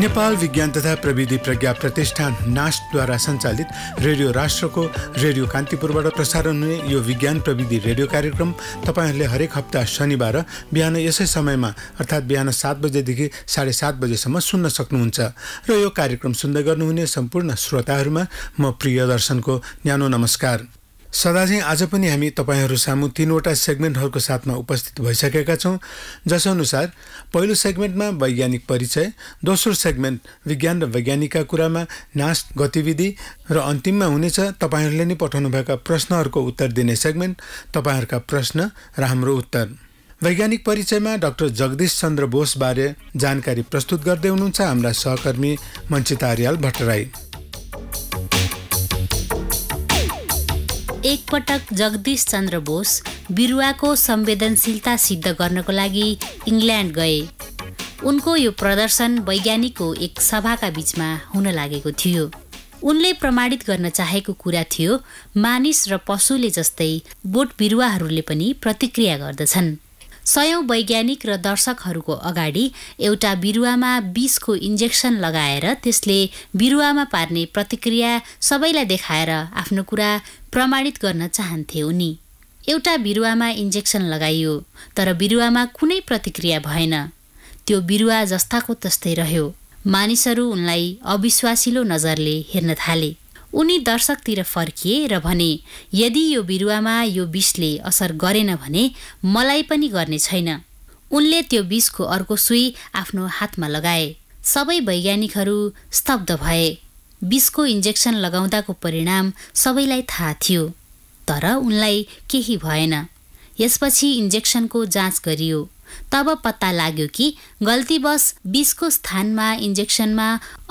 नेपाल विज्ञान तथा प्रविधि प्रज्ञा प्रतिष्ठान नास्टद्वारा सञ्चालित रेडियो राष्ट्रको रेडियो कान्तिपुरबाट प्रसारण हुने यो विज्ञान प्रविधि रेडियो कार्यक्रम तपाईँहरूले हरेक हप्ता शनिबार बिहान यसै समयमा अर्थात् बिहान सात बजेदेखि साढे सात बजेसम्म सुन्न सक्नुहुन्छ र यो कार्यक्रम सुन्दै गर्नुहुने सम्पूर्ण श्रोताहरूमा म प्रिय दर्शनको न्यानो नमस्कार सदाझै आज पनि हामी तपाईँहरू सामु तिनवटा सेगमेन्टहरूको साथमा उपस्थित भइसकेका छौँ जसअनुसार पहिलो सेगमेन्टमा वैज्ञानिक परिचय दोस्रो सेगमेन्ट विज्ञान र वैज्ञानिकका कुरामा नास गतिविधि र अन्तिममा हुनेछ तपाईँहरूले नै पठाउनुभएका प्रश्नहरूको उत्तर दिने सेगमेन्ट तपाईँहरूका प्रश्न र हाम्रो उत्तर वैज्ञानिक परिचयमा डाक्टर जगदीश चन्द्र बोसबारे जानकारी प्रस्तुत गर्दै हुनुहुन्छ हाम्रा सहकर्मी मञ्चिता आर्याल भट्टराई एकपटक जगदीश चन्द्र बोस बिरुवाको संवेदनशीलता सिद्ध गर्नको लागि इङ्ल्यान्ड गए उनको यो प्रदर्शन वैज्ञानिकको एक सभाका बिचमा हुन लागेको थियो उनले प्रमाणित गर्न चाहेको कुरा थियो मानिस र पशुले जस्तै बोट बिरुवाहरूले पनि प्रतिक्रिया गर्दछन् सयौं वैज्ञानिक र दर्शकहरूको अगाडि एउटा बिरुवामा बिसको इन्जेक्सन लगाएर त्यसले बिरुवामा पार्ने प्रतिक्रिया सबैलाई देखाएर आफ्नो कुरा प्रमाणित गर्न चाहन्थे उनी एउटा बिरुवामा इन्जेक्सन लगाइयो तर बिरुवामा कुनै प्रतिक्रिया भएन त्यो बिरुवा जस्ताको तस्तै रह्यो मानिसहरू उनलाई अविश्वासिलो नजरले हेर्न थाले उनी दर्शकतिर फर्किए र भने यदि यो बिरुवामा यो विषले असर गरेन भने मलाई पनि गर्ने छैन उनले त्यो विषको अर्को सुई आफ्नो हातमा लगाए सबै वैज्ञानिकहरू स्तब्ध भए विषको इन्जेक्सन लगाउँदाको परिणाम सबैलाई थाहा थियो तर उनलाई केही भएन यसपछि इन्जेक्सनको जाँच गरियो तब पत्ता लाग्यो कि गल्तीवश विषको स्थानमा इन्जेक्सनमा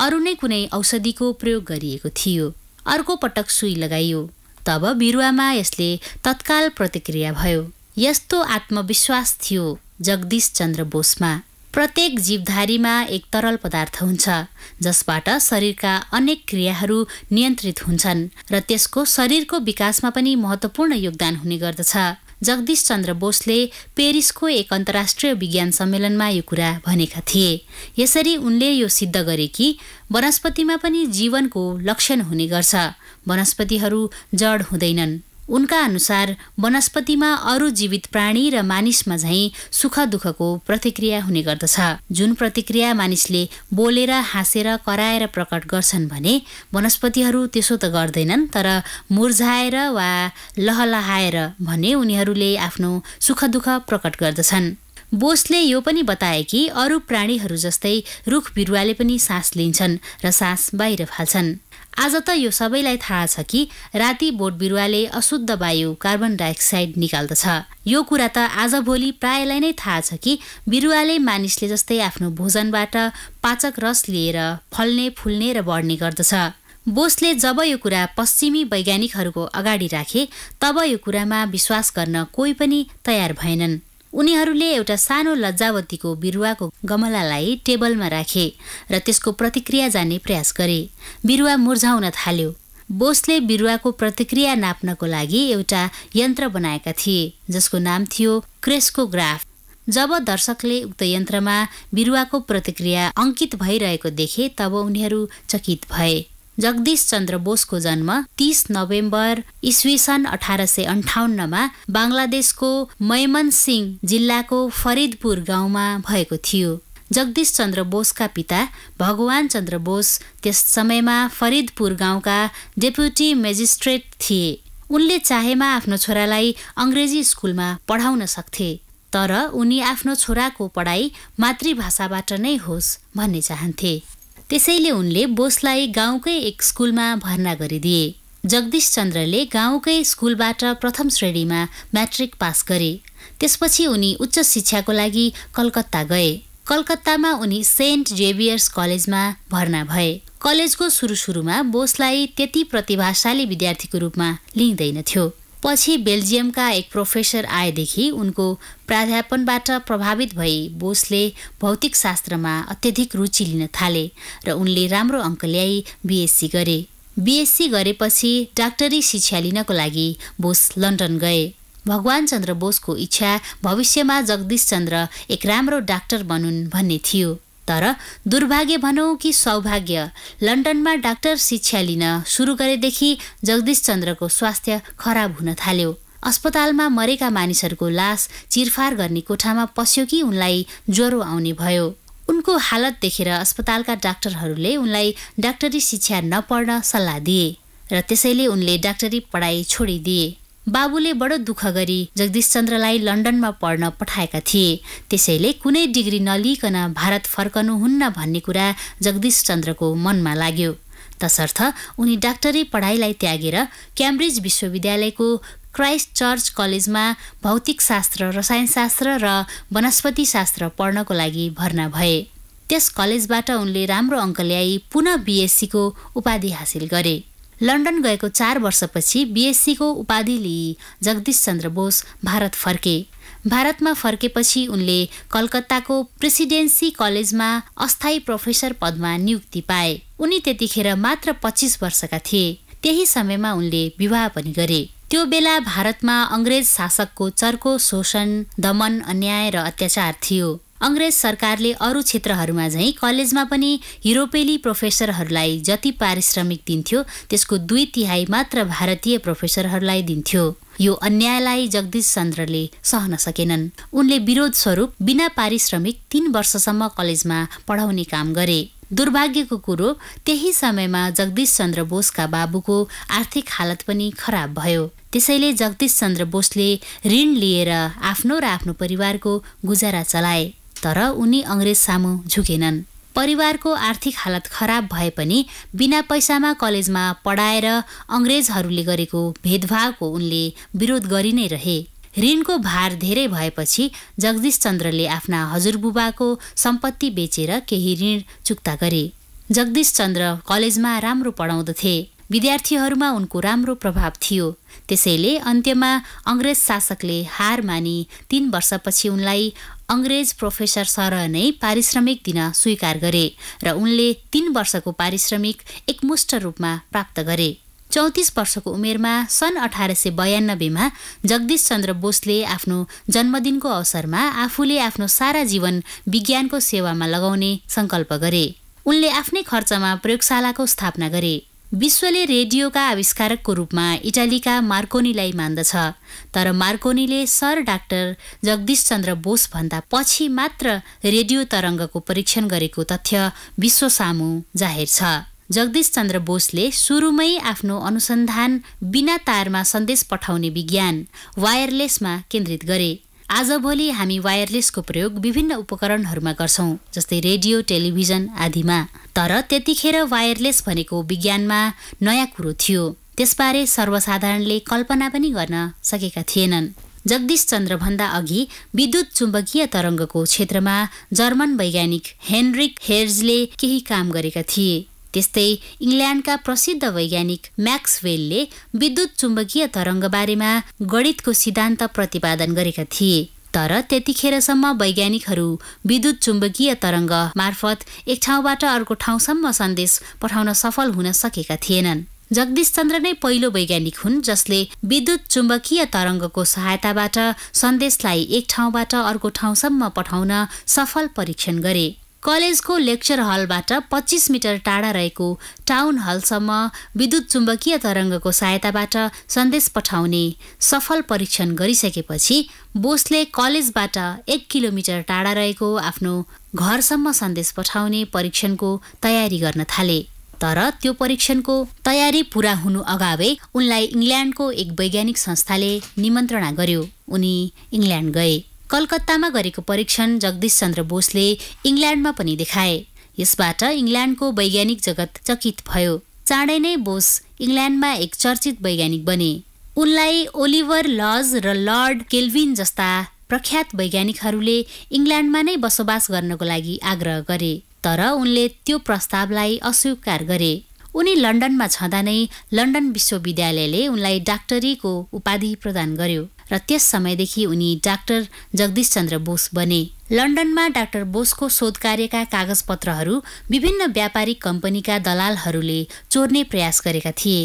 अरू नै कुनै औषधिको प्रयोग गरिएको थियो अर्को पटक सुई लगाइयो तब बिरुवामा यसले तत्काल प्रतिक्रिया भयो यस्तो आत्मविश्वास थियो जगदीश चन्द्र बोसमा प्रत्येक जीवधारीमा एक तरल पदार्थ हुन्छ जसबाट शरीरका अनेक क्रियाहरू नियन्त्रित हुन्छन् र त्यसको शरीरको विकासमा पनि महत्त्वपूर्ण योगदान हुने गर्दछ जगदीश चन्द्र बोसले पेरिसको एक अन्तर्राष्ट्रिय विज्ञान सम्मेलनमा यो कुरा भनेका थिए यसरी उनले यो सिद्ध गरे कि वनस्पतिमा पनि जीवनको लक्षण हुने गर्छ वनस्पतिहरू जड हुँदैनन् उनका अनुसार वनस्पतिमा अरू जीवित प्राणी र मानिसमा झैँ सुख दुःखको प्रतिक्रिया हुने गर्दछ जुन प्रतिक्रिया मानिसले बोलेर हाँसेर कराएर प्रकट गर्छन् भने वनस्पतिहरू त्यसो त गर्दैनन् तर मुर्झाएर वा लहलहाएर भने उनीहरूले आफ्नो सुख दुःख प्रकट गर्दछन् बोसले यो पनि बताए कि अरू प्राणीहरू जस्तै रुख बिरुवाले पनि सास लिन्छन् र सास बाहिर फाल्छन् आज त यो सबैलाई थाहा छ कि राति बोट बिरुवाले अशुद्ध वायु कार्बन डाइअक्साइड निकाल्दछ यो कुरा त आजभोलि प्रायलाई नै थाहा छ कि बिरुवाले मानिसले जस्तै आफ्नो भोजनबाट पाचक रस लिएर फल्ने फुल्ने र बढ्ने गर्दछ बोसले जब यो कुरा पश्चिमी वैज्ञानिकहरूको अगाडि राखे तब यो कुरामा विश्वास गर्न कोही पनि तयार भएनन् उनीहरूले एउटा सानो लज्जावतीको बिरुवाको गमलालाई टेबलमा राखे र त्यसको प्रतिक्रिया जाने प्रयास गरे बिरुवा मुर्झाउन थाल्यो बोसले बिरुवाको प्रतिक्रिया नाप्नको लागि एउटा यन्त्र बनाएका थिए जसको नाम थियो क्रेसको ग्राफ जब दर्शकले उक्त यन्त्रमा बिरुवाको प्रतिक्रिया अङ्कित भइरहेको देखे तब उनीहरू चकित भए जगदीश चन्द्र बोसको जन्म तीस नोभेम्बर इस्वी सन् अठार सय अन्ठाउन्नमा बङ्गलादेशको मैमन सिंह जिल्लाको फरिदपुर गाउँमा भएको थियो जगदीश चन्द्र बोसका पिता भगवान चन्द्र बोस त्यस समयमा फरिदपुर गाउँका डेपुटी मेजिस्ट्रेट थिए उनले चाहेमा आफ्नो छोरालाई अङ्ग्रेजी स्कुलमा पढाउन सक्थे तर उनी आफ्नो छोराको पढाइ मातृभाषाबाट नै होस् भन्ने चाहन्थे त्यसैले उनले बोसलाई गाउँकै एक स्कुलमा भर्ना गरिदिए जगदीश चन्द्रले गाउँकै स्कुलबाट प्रथम श्रेणीमा म्याट्रिक पास गरे त्यसपछि उनी उच्च शिक्षाको लागि कलकत्ता गए कलकत्तामा उनी सेन्ट जेभियर्स कलेजमा भर्ना भए कलेजको सुरु सुरुमा बोसलाई त्यति प्रतिभाशाली विद्यार्थीको रूपमा लिइँदैनथ्यो पछि बेल्जियमका एक प्रोफेसर आएदेखि उनको प्राध्यापनबाट प्रभावित भई बोसले भौतिकशास्त्रमा अत्यधिक रुचि लिन थाले र उनले राम्रो अङ्क ल्याई बिएससी गरे बिएससी गरेपछि डाक्टरी शिक्षा लिनको लागि बोस लन्डन गए भगवान चन्द्र बोसको इच्छा भविष्यमा जगदीश चन्द्र एक राम्रो डाक्टर बनुन् भन्ने थियो तर दुर्भाग्य भनौँ कि सौभाग्य लन्डनमा डाक्टर शिक्षा लिन सुरु गरेदेखि जगदीश चन्द्रको स्वास्थ्य खराब हुन थाल्यो अस्पतालमा मरेका मानिसहरूको लास चिरफार गर्ने कोठामा पस्यो कि उनलाई ज्वरो आउने भयो उनको हालत देखेर अस्पतालका डाक्टरहरूले उनलाई डाक्टरी शिक्षा नपढ्न सल्लाह दिए र त्यसैले उनले डाक्टरी पढाइ छोडिदिए बाबुले बडो दुःख गरी जगदीशचन्द्रलाई लन्डनमा पढ्न पठाएका थिए त्यसैले कुनै डिग्री नलिकन भारत फर्कनुहुन्न भन्ने कुरा जगदीशचन्द्रको मनमा लाग्यो तसर्थ उनी डाक्टरी पढाइलाई त्यागेर क्याम्ब्रिज विश्वविद्यालयको क्राइस्ट चर्च कलेजमा भौतिकशास्त्र रसायनशास्त्र र वनस्पतिशास्त्र पढ्नको लागि भर्ना भए त्यस कलेजबाट उनले राम्रो अङ्क ल्याई पुनः बिएससीको उपाधि हासिल गरे लन्डन गएको चार वर्षपछि बिएससीको उपाधि लिई जगदीश चन्द्र बोस भारत फर्के भारतमा फर्केपछि उनले कलकत्ताको प्रेसिडेन्सी कलेजमा अस्थायी प्रोफेसर पदमा नियुक्ति पाए उनी त्यतिखेर मात्र पच्चिस वर्षका थिए त्यही समयमा उनले विवाह पनि गरे त्यो बेला भारतमा अङ्ग्रेज शासकको चर्को शोषण दमन अन्याय र अत्याचार थियो अङ्ग्रेज सरकारले अरू क्षेत्रहरूमा झैँ कलेजमा पनि युरोपेली प्रोफेसरहरूलाई जति पारिश्रमिक दिन्थ्यो त्यसको दुई तिहाई मात्र भारतीय प्रोफेसरहरूलाई दिन्थ्यो यो अन्यायलाई जगदीश चन्द्रले सहन सकेनन् उनले विरोध स्वरूप बिना पारिश्रमिक तीन वर्षसम्म कलेजमा पढाउने काम गरे दुर्भाग्यको कुरो त्यही समयमा जगदीश चन्द्र बोसका बाबुको आर्थिक हालत पनि खराब भयो त्यसैले जगदीश चन्द्र बोसले ऋण लिएर आफ्नो र आफ्नो परिवारको गुजारा चलाए तर उनी अङ्ग्रेज सामु झुकेनन् परिवारको आर्थिक हालत खराब भए पनि बिना पैसामा कलेजमा पढाएर अङ्ग्रेजहरूले गरेको भेदभावको उनले विरोध गरि नै रहे ऋणको भार धेरै भएपछि जगदीश चन्द्रले आफ्ना हजुरबुबाको सम्पत्ति बेचेर केही ऋण चुक्ता गरे जगदीश चन्द्र कलेजमा राम्रो पढाउँदथे विद्यार्थीहरूमा उनको राम्रो प्रभाव थियो त्यसैले अन्त्यमा अङ्ग्रेज शासकले हार मानि तीन वर्षपछि उनलाई अङ्ग्रेज प्रोफेसर सर नै पारिश्रमिक दिन स्वीकार गरे र उनले तीन वर्षको पारिश्रमिक एकमुष्ट रूपमा प्राप्त गरे चौतिस वर्षको उमेरमा सन् अठार सय बयानब्बेमा जगदीश चन्द्र बोसले आफ्नो जन्मदिनको अवसरमा आफूले आफ्नो सारा जीवन विज्ञानको सेवामा लगाउने सङ्कल्प गरे उनले आफ्नै खर्चमा प्रयोगशालाको स्थापना गरे विश्वले रेडियोका आविष्कारकको रूपमा इटालीका मार्कोनीलाई मान्दछ तर मार्कोनीले सर डाक्टर जगदीशचन्द्र भन्दा पछि मात्र रेडियो तरङ्गको परीक्षण गरेको तथ्य विश्व सामु जाहेर छ चन्द्र बोसले सुरुमै आफ्नो अनुसन्धान बिना तारमा सन्देश पठाउने विज्ञान वायरलेसमा केन्द्रित गरे आजभोलि हामी वायरलेसको प्रयोग विभिन्न उपकरणहरूमा गर्छौँ जस्तै रेडियो टेलिभिजन आदिमा तर त्यतिखेर वायरलेस भनेको विज्ञानमा नयाँ कुरो थियो त्यसबारे सर्वसाधारणले कल्पना पनि गर्न सकेका थिएनन् जगदीश चन्द्रभन्दा अघि विद्युत चुम्बकीय तरङ्गको क्षेत्रमा जर्मन वैज्ञानिक हेनरिक हेर्जले केही काम गरेका थिए त्यस्तै इङ्ल्यान्डका प्रसिद्ध वैज्ञानिक म्याक्सवेलले विद्युत चुम्बकीय बारेमा गणितको सिद्धान्त प्रतिपादन गरेका थिए तर त्यतिखेरसम्म वैज्ञानिकहरू विद्युत चुम्बकीय तरङ्ग मार्फत एक ठाउँबाट अर्को ठाउँसम्म सन्देश पठाउन सफल हुन सकेका थिएनन् जगदीश चन्द्र नै पहिलो वैज्ञानिक हुन् जसले विद्युत चुम्बकीय तरङ्गको सहायताबाट सन्देशलाई एक ठाउँबाट अर्को ठाउँसम्म पठाउन सफल परीक्षण गरे कलेजको लेक्चर हलबाट पच्चिस मिटर टाढा रहेको टाउन हलसम्म विद्युत चुम्बकीय तरङ्गको सहायताबाट सन्देश पठाउने सफल परीक्षण गरिसकेपछि बोसले कलेजबाट एक किलोमिटर टाढा रहेको आफ्नो घरसम्म सन्देश पठाउने परीक्षणको तयारी गर्न थाले तर त्यो परीक्षणको तयारी पुरा हुनु अगावै उनलाई इङ्ल्यान्डको एक वैज्ञानिक संस्थाले निमन्त्रणा गर्यो उनी इङ्ल्यान्ड गए कलकत्तामा गरेको परीक्षण जगदीश चन्द्र बोसले इङ्ल्यान्डमा पनि देखाए यसबाट इङ्ल्यान्डको वैज्ञानिक जगत चकित भयो चाँडै नै बोस इङ्ल्यान्डमा एक चर्चित वैज्ञानिक बने उनलाई ओलिभर लज र लर्ड केल्भिन जस्ता प्रख्यात वैज्ञानिकहरूले इङ्ल्यान्डमा नै बसोबास गर्नको लागि आग्रह गरे तर उनले त्यो प्रस्तावलाई अस्वीकार गरे उनी लन्डनमा छँदा नै लन्डन विश्वविद्यालयले उनलाई डाक्टरीको उपाधि प्रदान गर्यो र त्यस समयदेखि उनी डाक्टर जगदीश चन्द्र बोस बने लन्डनमा डाक्टर बोसको शोध कार्यका कागजपत्रहरू विभिन्न व्यापारिक कम्पनीका दलालहरूले चोर्ने प्रयास गरेका थिए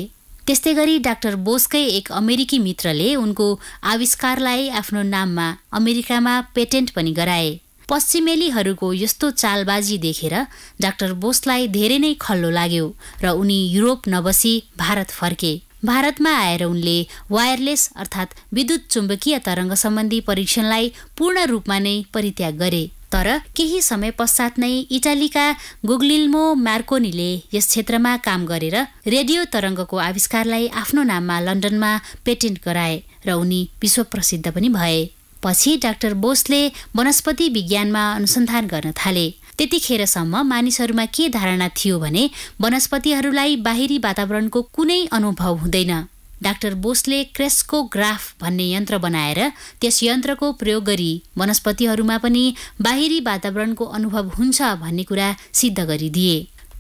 त्यस्तै गरी डाक्टर बोसकै एक अमेरिकी मित्रले उनको आविष्कारलाई आफ्नो नाममा अमेरिकामा पेटेन्ट पनि गराए पश्चिमेलीहरूको यस्तो चालबाजी देखेर डाक्टर बोसलाई धेरै नै खल्लो लाग्यो र उनी युरोप नबसी भारत फर्के भारतमा आएर उनले वायरलेस अर्थात् विद्युत चुम्बकीय तरङ्ग सम्बन्धी परीक्षणलाई पूर्ण रूपमा नै परित्याग गरे तर केही समय पश्चात नै इटालीका गुग्लिल्मो मार्कोनीले यस क्षेत्रमा काम गरेर रेडियो तरङ्गको आविष्कारलाई आफ्नो नाममा लन्डनमा पेटेन्ट गराए र उनी विश्व प्रसिद्ध पनि भए पछि डाक्टर बोसले वनस्पति विज्ञानमा अनुसन्धान गर्न थाले त्यतिखेरसम्म मानिसहरूमा के धारणा थियो भने वनस्पतिहरूलाई बाहिरी वातावरणको कुनै अनुभव हुँदैन डाक्टर बोसले क्रेस्को ग्राफ भन्ने यन्त्र बनाएर त्यस यन्त्रको प्रयोग गरी वनस्पतिहरूमा पनि बाहिरी वातावरणको अनुभव हुन्छ भन्ने कुरा सिद्ध गरिदिए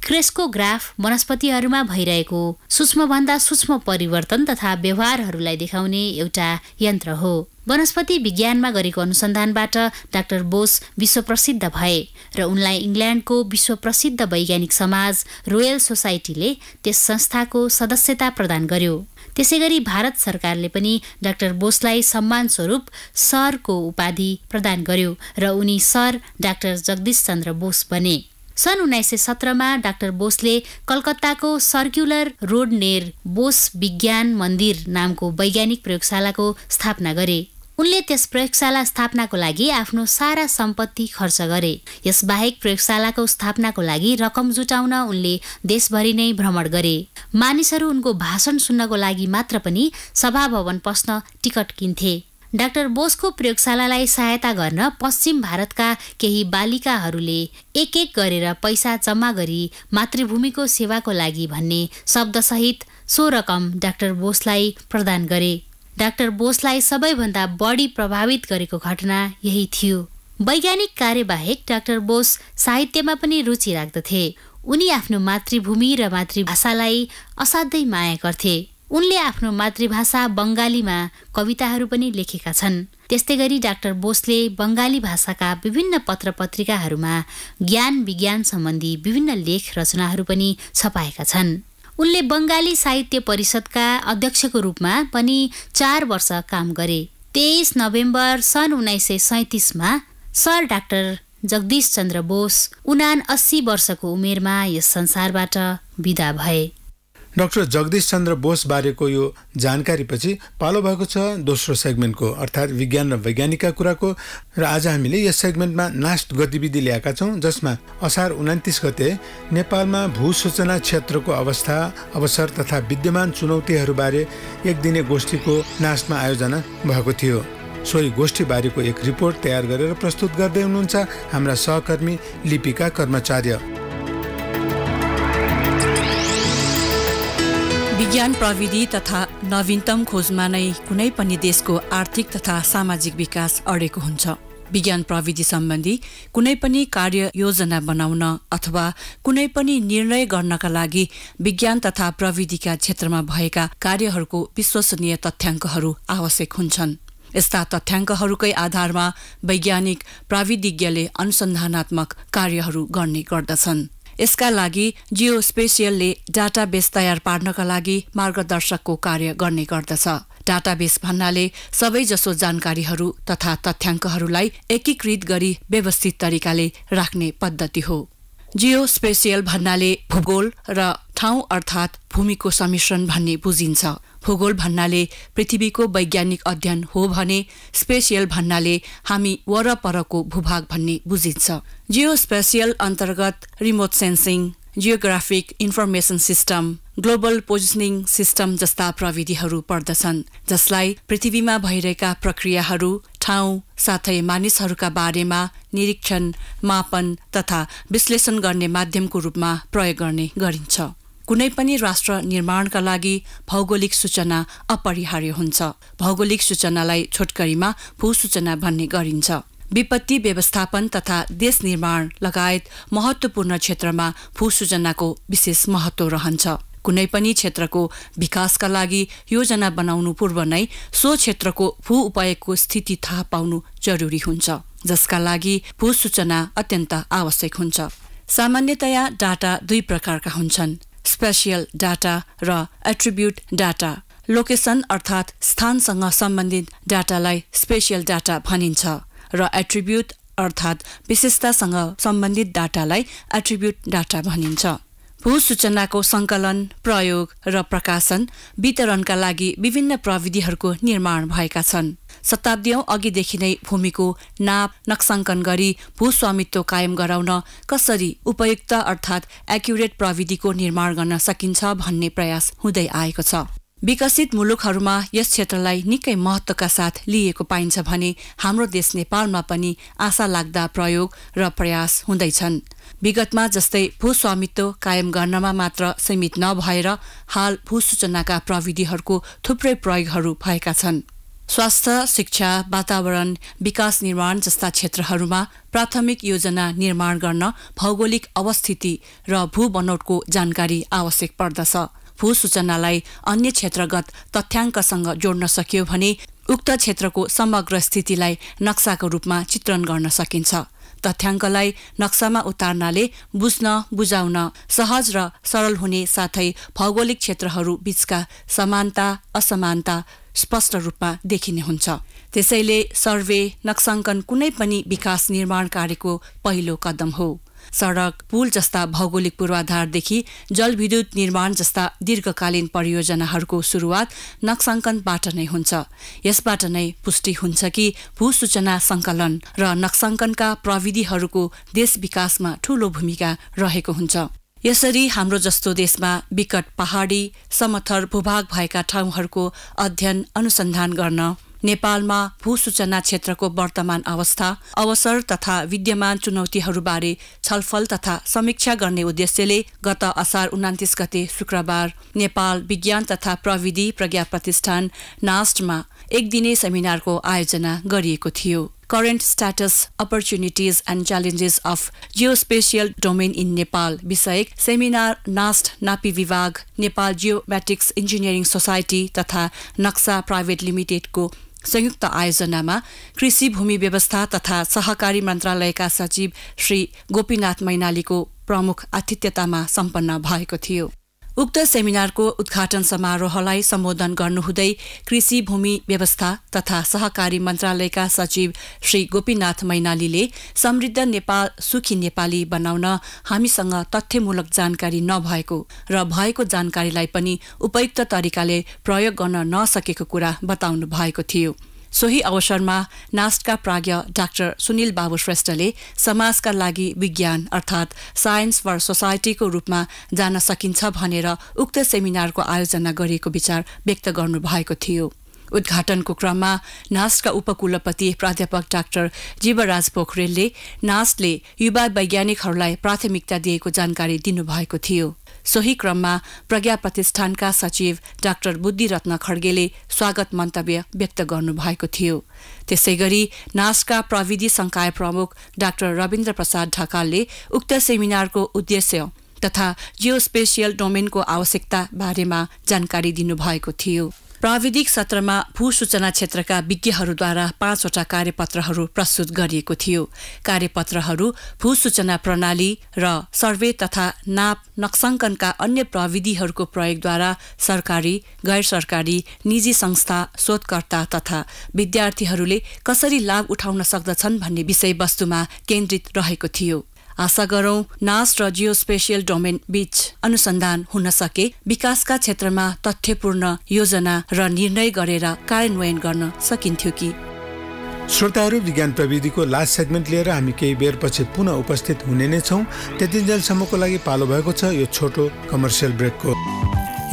क्रेसको ग्राफ वनस्पतिहरूमा भइरहेको सूक्ष्मभन्दा सूक्ष्म परिवर्तन तथा व्यवहारहरूलाई देखाउने एउटा यन्त्र हो वनस्पति विज्ञानमा गरेको अनुसन्धानबाट डाक्टर बोस विश्वप्रसिद्ध भए र उनलाई इङ्ल्यान्डको विश्वप्रसिद्ध वैज्ञानिक समाज रोयल सोसाइटीले त्यस संस्थाको सदस्यता प्रदान गर्यो त्यसै गरी भारत सरकारले पनि डाक्टर बोसलाई सम्मान स्वरूप सरको उपाधि प्रदान गर्यो र उनी सर डाक्टर जगदीश चन्द्र बोस बने सन् उन्नाइस सय सत्रमा डाक्टर बोसले कलकत्ताको सर्क्युलर रोड नेर बोस विज्ञान मन्दिर नामको वैज्ञानिक प्रयोगशालाको स्थापना गरे उनले त्यस प्रयोगशाला स्थापनाको लागि आफ्नो सारा सम्पत्ति खर्च गरे यसबाहेक प्रयोगशालाको स्थापनाको लागि रकम जुटाउन उनले देशभरि नै भ्रमण गरे मानिसहरू उनको भाषण सुन्नको लागि मात्र पनि सभा भवन पस्न टिकट किन्थे डाक्टर बोसको प्रयोगशालालाई सहायता गर्न पश्चिम भारतका केही बालिकाहरूले एक एक गरेर पैसा जम्मा गरी मातृभूमिको सेवाको लागि भन्ने शब्दसहित सो रकम डाक्टर बोसलाई प्रदान गरे डाक्टर बोसलाई सबैभन्दा बढी प्रभावित गरेको घटना यही थियो वैज्ञानिक कार्यबाहेक डाक्टर बोस साहित्यमा पनि रुचि राख्दथे उनी आफ्नो मातृभूमि र मातृभाषालाई असाध्यै माया गर्थे उनले आफ्नो मातृभाषा बङ्गालीमा कविताहरू पनि लेखेका छन् त्यस्तै गरी डाक्टर बोसले बङ्गाली भाषाका विभिन्न पत्र पत्रिकाहरूमा ज्ञान विज्ञान सम्बन्धी विभिन्न लेख रचनाहरू पनि छपाएका छन् उनले बङ्गाली साहित्य परिषदका अध्यक्षको रूपमा पनि चार वर्ष काम गरे तेइस नोभेम्बर सन् उन्नाइस सय सैतिसमा सर डाक्टर जगदीश चन्द्र बोस उना अस्सी वर्षको उमेरमा यस संसारबाट विदा भए डाक्टर जगदीश चन्द्र बोस बारेको यो जानकारीपछि पालो भएको छ दोस्रो सेगमेन्टको अर्थात् विज्ञान र वैज्ञानिकका कुराको र आज हामीले यस सेगमेन्टमा नास्ट गतिविधि ल्याएका छौँ जसमा असार उनातिस गते नेपालमा भूसूचना क्षेत्रको अवस्था अवसर तथा विद्यमान चुनौतीहरूबारे एक दिने गोष्ठीको नास्टमा आयोजना भएको थियो सोही गोष्ठीबारेको एक रिपोर्ट तयार गरेर प्रस्तुत गर्दै हुनुहुन्छ हाम्रा सहकर्मी लिपिका कर्मचारी विज्ञान प्रविधि तथा नवीनतम खोजमा नै कुनै पनि देशको आर्थिक तथा सामाजिक विकास अडेको हुन्छ विज्ञान प्रविधि सम्बन्धी कुनै पनि कार्य योजना बनाउन अथवा कुनै पनि निर्णय गर्नका लागि विज्ञान तथा प्रविधिका क्षेत्रमा भएका कार्यहरूको विश्वसनीय तथ्याङ्कहरू आवश्यक हुन्छन् यस्ता तथ्याङ्कहरूकै आधारमा वैज्ञानिक प्राविधिज्ञले अनुसन्धानत्मक कार्यहरू गर्ने गर्दछन् यसका लागि जियो स्पेसियलले डाटाबेस तयार पार्नका लागि मार्गदर्शकको कार्य गर्ने गर्दछ डाटाबेस भन्नाले सबैजसो जानकारीहरू तथा तथ्याङ्कहरूलाई एकीकृत गरी व्यवस्थित तरिकाले राख्ने पद्धति हो जियो स्पेसियल भन्नाले भूगोल र ठाउँ अर्थात् भूमिको सम्मिश्रण भन्ने बुझिन्छ भूगोल भन्नाले पृथ्वीको वैज्ञानिक अध्ययन हो भने स्पेसियल भन्नाले हामी वरपरको भूभाग भन्ने बुझिन्छ जियो स्पेसियल अन्तर्गत remote sensing geographic information system global positioning system जस्ता प्रविधिहरू पर्दछन् जसलाई पृथ्वीमा भइरहेका प्रक्रियाहरू ठाउँ साथै मानिसहरूका बारेमा निरीक्षण मापन तथा विश्लेषण गर्ने माध्यमको रूपमा प्रयोग गर्ने गरिन्छ कुनै पनि राष्ट्र निर्माणका लागि भौगोलिक सूचना अपरिहार्य हुन्छ भौगोलिक सूचनालाई छोटकरीमा भूसूचना भन्ने गरिन्छ विपत्ति व्यवस्थापन तथा देश निर्माण लगायत महत्त्वपूर्ण क्षेत्रमा भूसूचनाको विशेष महत्व रहन्छ कुनै पनि क्षेत्रको विकासका लागि योजना बनाउनु पूर्व नै सो क्षेत्रको भू उपयोगको स्थिति थाहा पाउनु जरुरी हुन्छ जसका लागि भूसूचना अत्यन्त आवश्यक हुन्छ सामान्यतया डाटा दुई प्रकारका हुन्छन् स्पेसियल डाटा र एट्रिब्युट डाटा लोकेसन अर्थात् स्थानसँग सम्बन्धित डाटालाई स्पेसियल डाटा भनिन्छ र एट्रिब्युट अर्थात् विशेषतासँग सम्बन्धित डाटालाई एट्रिब्युट डाटा भनिन्छ भू सूचनाको सङ्कलन प्रयोग र प्रकाशन वितरणका लागि विभिन्न प्रविधिहरूको निर्माण भएका छन् शताब्दीौं अघिदेखि नै भूमिको नाप नक्साङ्कन गरी भूस्वामित्व कायम गराउन कसरी उपयुक्त अर्थात् एक्युरेट प्रविधिको निर्माण गर्न सकिन्छ भन्ने प्रयास हुँदै आएको छ विकसित मुलुकहरूमा यस क्षेत्रलाई निकै महत्त्वका साथ लिएको पाइन्छ भने हाम्रो देश नेपालमा पनि आशा लाग्दा प्रयोग र प्रयास हुँदैछन् विगतमा जस्तै भूस्वामित्व कायम गर्नमा मात्र सीमित नभएर हाल भूसूचनाका प्रविधिहरूको थुप्रै प्रयोगहरू भएका छन् स्वास्थ्य शिक्षा वातावरण विकास निर्माण जस्ता क्षेत्रहरूमा प्राथमिक योजना निर्माण गर्न भौगोलिक अवस्थिति र भू बनौटको जानकारी आवश्यक पर्दछ भू सूचनालाई अन्य क्षेत्रगत तथ्याङ्कसँग जोड्न सकियो भने उक्त क्षेत्रको समग्र स्थितिलाई नक्साको रूपमा चित्रण गर्न सकिन्छ तथ्याङ्कलाई नक्सामा उतार्नाले बुझ्न बुझाउन सहज र सरल हुने साथै भौगोलिक क्षेत्रहरू बीचका समानता असमानता स्पष्ट रूपमा देखिने हुन्छ त्यसैले सर्वे नक्साङ्कन कुनै पनि विकास निर्माण कार्यको पहिलो कदम हो सडक पुल जस्ता भौगोलिक पूर्वाधारदेखि जलविद्युत निर्माण जस्ता दीर्घकालीन परियोजनाहरूको सुरुवात नक्साङ्कनबाट नै हुन्छ यसबाट नै पुष्टि हुन्छ कि भूसूचना सङ्कलन र नक्साङ्कनका प्रविधिहरूको देश विकासमा ठूलो भूमिका रहेको हुन्छ यसरी हाम्रो जस्तो देशमा विकट पहाडी समथर भूभाग भएका ठाउँहरूको अध्ययन अनुसन्धान गर्न नेपालमा भूसूचना क्षेत्रको वर्तमान अवस्था अवसर तथा विद्यमान चुनौतीहरूबारे छलफल तथा समीक्षा गर्ने उद्देश्यले गत असार उनातिस गते शुक्रबार नेपाल विज्ञान तथा प्रविधि प्रज्ञा प्रतिष्ठान नास्टमा एक दिने सेमिनारको आयोजना गरिएको थियो current status opportunities and challenges of geospatial domain in Nepal विषय सेमिनार नास्ट नापी विभाग नेपाल जियोमेटिक्स इन्जिनियरिङ सोसाइटी तथा नक्सा प्राइभेट लिमिटेडको संयुक्त आयोजनामा कृषि भूमि व्यवस्था तथा सहकारी मन्त्रालयका सचिव श्री गोपीनाथ मैनालीको प्रमुख आतिथ्यतामा सम्पन्न भएको थियो उक्त सेमिनारको उद्घाटन समारोहलाई सम्बोधन गर्नुहुँदै कृषि भूमि व्यवस्था तथा सहकारी मन्त्रालयका सचिव श्री गोपीनाथ मैनालीले समृद्ध नेपाल सुखी नेपाली बनाउन हामीसँग तथ्यमूलक जानकारी नभएको र भएको जानकारीलाई पनि उपयुक्त तरिकाले प्रयोग गर्न नसकेको कुरा बताउनु भएको थियो सोही अवसरमा नास्टका प्राज्ञ डाक्टर सुनिल बाबु श्रेष्ठले समाजका लागि विज्ञान अर्थात् साइन्स फर सोसाइटीको रूपमा जान सकिन्छ भनेर उक्त सेमिनारको आयोजना गरिएको विचार व्यक्त गर्नुभएको थियो उद्घाटनको क्रममा नास्टका उपकुलपति प्राध्यापक डाक्टर जीवराज पोखरेलले नास्टले युवा वैज्ञानिकहरूलाई प्राथमिकता दिएको जानकारी दिनुभएको थियो सोही क्रममा प्रज्ञा प्रतिष्ठानका सचिव डाक्टर बुद्धिरत्न खड्गेले स्वागत मन्तव्य व्यक्त गर्नुभएको थियो त्यसै गरी नासका प्रविधि संकाय प्रमुख डाक्टर रविन्द्र प्रसाद ढकालले उक्त सेमिनारको उद्देश्य तथा स्पेसियल डोमेनको आवश्यकता बारेमा जानकारी दिनुभएको थियो प्राविधिक सत्रमा भूसूचना क्षेत्रका विज्ञहरूद्वारा पाँचवटा कार्यपत्रहरू प्रस्तुत गरिएको थियो कार्यपत्रहरू भूसूचना प्रणाली र सर्वे तथा नाप नक्साङ्कनका अन्य प्रविधिहरूको प्रयोगद्वारा सरकारी गैर सरकारी निजी संस्था शोधकर्ता तथा विद्यार्थीहरूले कसरी लाभ उठाउन सक्दछन् भन्ने विषयवस्तुमा केन्द्रित रहेको थियो आशा गरौं नास र जियो स्पेसियल डोमेन बीच अनुसन्धान हुन सके विकासका क्षेत्रमा तथ्यपूर्ण योजना र निर्णय गरेर कार्यान्वयन गर्न सकिन्थ्यो कि श्रोताहरू विज्ञान प्रविधिको लास्ट सेगमेन्ट लिएर हामी केही बेर पछि पुनः उपस्थित हुने नै छौँ त्यतिन्जेलसम्मको लागि पालो भएको छ यो छोटो कमर्सियल ब्रेकको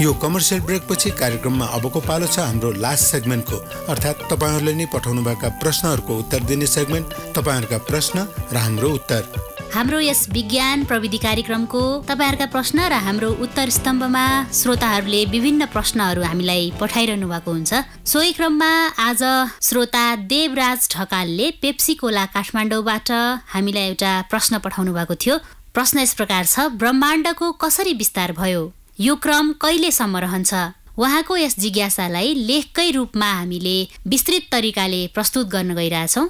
यो कमर्सियल ब्रेकपछि कार्यक्रममा अबको पालो छ हाम्रो लास्ट सेगमेन्टको अर्थात् तपाईँहरूले नै पठाउनुभएका प्रश्नहरूको उत्तर दिने सेगमेन्ट तपाईँहरूका प्रश्न र हाम्रो उत्तर हाम्रो यस विज्ञान प्रविधि कार्यक्रमको तपाईँहरूका प्रश्न र हाम्रो उत्तर स्तम्भमा श्रोताहरूले विभिन्न प्रश्नहरू हामीलाई पठाइरहनु भएको हुन्छ सोही क्रममा आज श्रोता देवराज ढकालले पेप्सी कोला काठमाडौँबाट हामीलाई एउटा प्रश्न पठाउनु भएको थियो प्रश्न यस प्रकार छ ब्रह्माण्डको कसरी विस्तार भयो यो क्रम कहिलेसम्म रहन्छ उहाँको यस जिज्ञासालाई लेखकै रूपमा हामीले विस्तृत तरिकाले प्रस्तुत गर्न गइरहेछौँ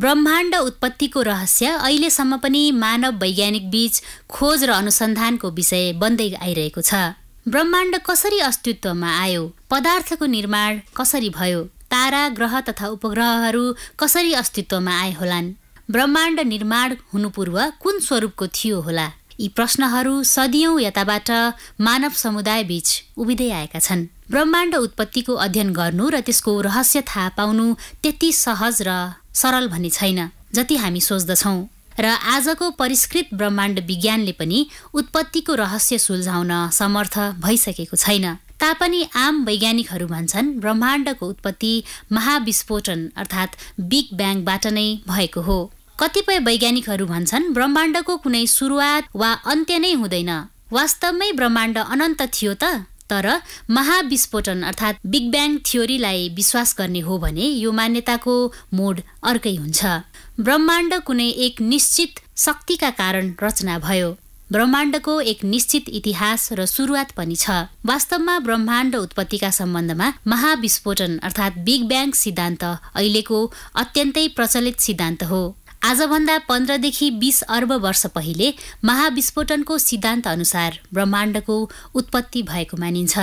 ब्रह्माण्ड उत्पत्तिको रहस्य अहिलेसम्म पनि मानव वैज्ञानिक बीच खोज र अनुसन्धानको विषय बन्दै आइरहेको छ ब्रह्माण्ड कसरी अस्तित्वमा आयो पदार्थको निर्माण कसरी भयो तारा ग्रह तथा उपग्रहहरू कसरी अस्तित्वमा आए होलान् ब्रह्माण्ड निर्माण हुनुपूर्व कुन स्वरूपको थियो होला यी प्रश्नहरू सदियौँ यताबाट मानव समुदाय बीच उभिँदै आएका छन् ब्रह्माण्ड उत्पत्तिको अध्ययन गर्नु र त्यसको रहस्य थाहा पाउनु त्यति सहज र सरल भन्ने छैन जति हामी सोच्दछौँ र आजको परिष्कृत ब्रह्माण्ड विज्ञानले पनि उत्पत्तिको रहस्य सुल्झाउन समर्थ भइसकेको छैन तापनि आम वैज्ञानिकहरू भन्छन् ब्रह्माण्डको उत्पत्ति महाविस्फोटन अर्थात् बिग ब्याङबाट नै भएको हो कतिपय वैज्ञानिकहरू भन्छन् ब्रह्माण्डको कुनै सुरुवात वा अन्त्य नै हुँदैन वास्तवमै ब्रह्माण्ड अनन्त थियो त तर महाविस्फोटन अर्थात् बिग ब्याङ थ्योरीलाई विश्वास गर्ने हो भने यो मान्यताको मोड अर्कै हुन्छ ब्रह्माण्ड कुनै एक निश्चित शक्तिका कारण रचना भयो ब्रह्माण्डको एक निश्चित इतिहास र सुरुवात पनि छ वास्तवमा ब्रह्माण्ड उत्पत्तिका सम्बन्धमा महाविस्फोटन अर्थात् बिग ब्याङ सिद्धान्त अहिलेको अत्यन्तै प्रचलित सिद्धान्त हो आजभन्दा पन्ध्रदेखि बिस अर्ब वर्ष पहिले महाविस्फोटनको सिद्धान्त अनुसार ब्रह्माण्डको उत्पत्ति भएको मानिन्छ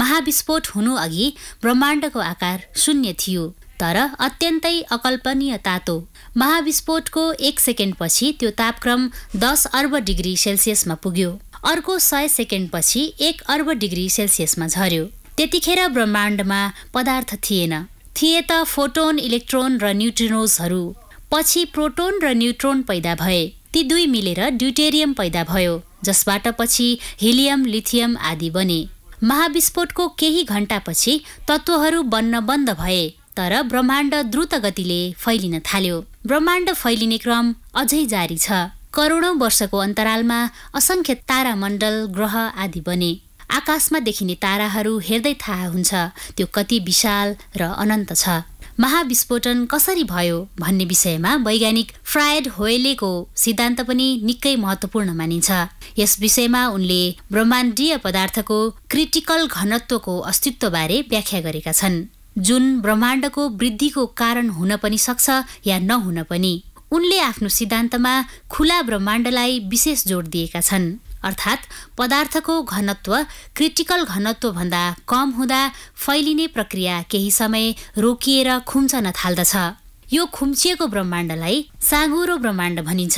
महाविस्फोट हुनु अघि ब्रह्माण्डको आकार शून्य थियो तर अत्यन्तै अकल्पनीय तातो महाविस्फोटको एक सेकेन्डपछि त्यो तापक्रम दस अर्ब डिग्री सेल्सियसमा पुग्यो अर्को सय सेकेन्डपछि एक अर्ब डिग्री सेल्सियसमा झर्यो त्यतिखेर ब्रह्माण्डमा पदार्थ थिएन थिए त फोटोन इलेक्ट्रोन र न्युट्रिनोजहरू पछि प्रोटोन र न्युट्रोन पैदा भए ती दुई मिलेर ड्युटेरियम पैदा भयो जसबाट पछि हिलियम लिथियम आदि बने महाविस्फोटको केही घण्टापछि तत्त्वहरू बन्न बन्द भए तर ब्रह्माण्ड द्रुत गतिले फैलिन थाल्यो ब्रह्माण्ड फैलिने क्रम अझै जारी छ करोडौँ वर्षको अन्तरालमा असङ्ख्य तारामण्डल ग्रह आदि बने आकाशमा देखिने ताराहरू हेर्दै थाहा हुन्छ त्यो कति विशाल र अनन्त छ महाविस्फोटन कसरी भयो भन्ने विषयमा वैज्ञानिक फ्रायड होयलेको सिद्धान्त पनि निकै महत्त्वपूर्ण मानिन्छ यस विषयमा उनले ब्रह्माण्डीय पदार्थको क्रिटिकल घनत्वको अस्तित्वबारे व्याख्या गरेका छन् जुन ब्रह्माण्डको वृद्धिको कारण हुन पनि सक्छ या नहुन पनि उनले आफ्नो सिद्धान्तमा खुला ब्रह्माण्डलाई विशेष जोड दिएका छन् अर्थात् पदार्थको घनत्व क्रिटिकल घनत्वभन्दा कम हुँदा फैलिने प्रक्रिया केही समय रोकिएर खुम्चन थाल्दछ यो खुम्चिएको ब्रह्माण्डलाई साँगुरो ब्रह्माण्ड भनिन्छ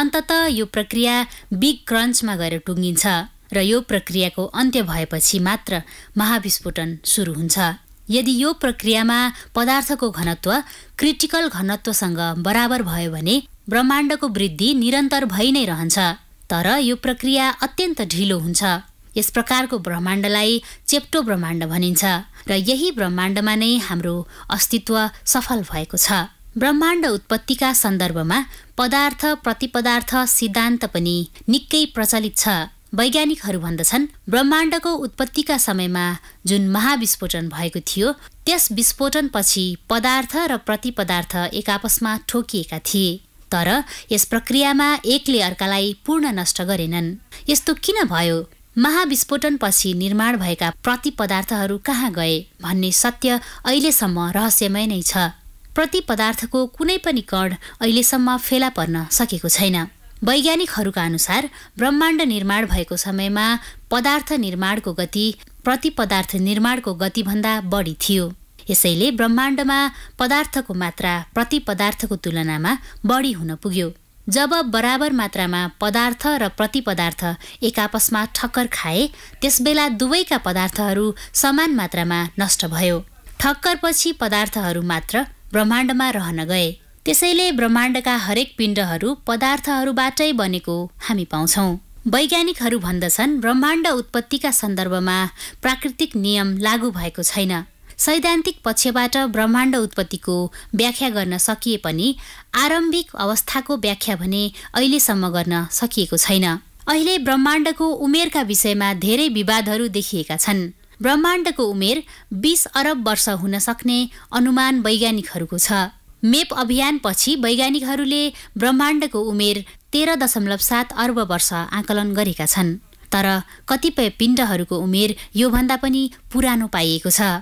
अन्तत यो प्रक्रिया बिग क्रन्चमा गएर टुङ्गिन्छ र यो प्रक्रियाको अन्त्य भएपछि मात्र महाविस्फोटन सुरु हुन्छ यदि यो प्रक्रियामा पदार्थको घनत्व क्रिटिकल घनत्वसँग बराबर भयो भने ब्रह्माण्डको वृद्धि निरन्तर भइ नै रहन्छ तर यो प्रक्रिया अत्यन्त ढिलो हुन्छ यस प्रकारको ब्रह्माण्डलाई चेप्टो ब्रह्माण्ड भनिन्छ र यही ब्रह्माण्डमा नै हाम्रो अस्तित्व सफल भएको छ ब्रह्माण्ड उत्पत्तिका सन्दर्भमा पदार्थ प्रतिपदार्थ सिद्धान्त पनि निकै प्रचलित छ वैज्ञानिकहरू भन्दछन् ब्रह्माण्डको उत्पत्तिका समयमा जुन महाविस्फोटन भएको थियो त्यस विस्फोटनपछि पदार्थ र प्रतिपदार्थ एकापसमा ठोकिएका थिए तर यस प्रक्रियामा एकले अर्कालाई पूर्ण नष्ट गरेनन् यस्तो किन भयो महाविस्फोटनपछि निर्माण भएका प्रतिपदार्थहरू कहाँ गए भन्ने सत्य अहिलेसम्म रहस्यमय नै छ प्रतिपदार्थको कुनै पनि कण अहिलेसम्म फेला पर्न सकेको छैन वैज्ञानिकहरूका अनुसार ब्रह्माण्ड निर्माण भएको समयमा पदार्थ निर्माणको गति प्रतिपदार्थ निर्माणको गतिभन्दा बढी थियो यसैले ब्रह्माण्डमा पदार्थको मात्रा प्रति पदार्थको तुलनामा बढी हुन पुग्यो जब बराबर मात्रामा पदार्थ र प्रतिपदार्थ एक आपसमा ठक्कर खाए त्यसबेला दुवैका पदार्थहरू समान मात्रामा नष्ट भयो ठक्करपछि पदार्थहरू मात्र ब्रह्माण्डमा रहन गए त्यसैले ब्रह्माण्डका हरेक पिण्डहरू पदार्थहरूबाटै बनेको हामी पाउँछौँ वैज्ञानिकहरू भन्दछन् ब्रह्माण्ड उत्पत्तिका सन्दर्भमा प्राकृतिक नियम लागू भएको छैन सैद्धान्तिक पक्षबाट ब्रह्माण्ड उत्पत्तिको व्याख्या गर्न सकिए पनि आरम्भिक अवस्थाको व्याख्या भने अहिलेसम्म गर्न सकिएको छैन अहिले ब्रह्माण्डको उमेरका विषयमा धेरै विवादहरू देखिएका छन् ब्रह्माण्डको उमेर बिस अरब वर्ष हुन सक्ने अनुमान वैज्ञानिकहरूको छ मेप अभियानपछि वैज्ञानिकहरूले ब्रह्माण्डको उमेर तेह्र दशमलव सात अर्ब वर्ष आकलन गरेका छन् तर कतिपय पिण्डहरूको उमेर योभन्दा पनि पुरानो पाइएको छ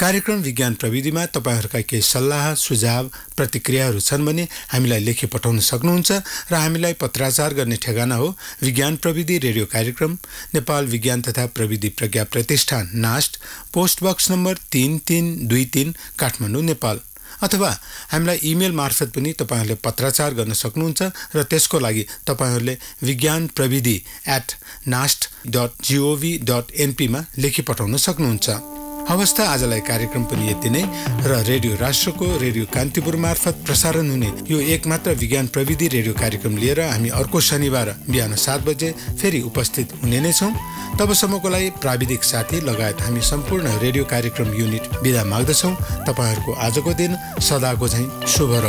कार्यक्रम विज्ञान प्रविधिमा तपाईँहरूका केही सल्लाह सुझाव प्रतिक्रियाहरू छन् भने हामीलाई लेखे पठाउन सक्नुहुन्छ र हामीलाई पत्राचार गर्ने ठेगाना हो विज्ञान प्रविधि रेडियो कार्यक्रम नेपाल विज्ञान तथा प्रविधि प्रज्ञा प्रतिष्ठान नास्ट पोस्ट बक्स नम्बर तिन तिन दुई तिन काठमाडौँ नेपाल अथवा हामीलाई इमेल मार्फत पनि तपाईँहरूले पत्राचार गर्न सक्नुहुन्छ र त्यसको लागि तपाईँहरूले विज्ञान प्रविधि at NAST dot gov dot एनपीमा लेखी पठाउन सक्नुहुन्छ हवस् त आजलाई कार्यक्रम पनि यति नै र रेडियो राष्ट्रको रेडियो कान्तिपुर मार्फत प्रसारण हुने यो एकमात्र विज्ञान प्रविधि रेडियो कार्यक्रम लिएर हामी अर्को शनिबार बिहान सात बजे फेरि उपस्थित हुने नै छौँ तबसम्मको लागि प्राविधिक साथी लगायत हामी सम्पूर्ण रेडियो कार्यक्रम युनिट विदा माग्दछौँ तपाईँहरूको आजको दिन सदाको झैँ शुभ रह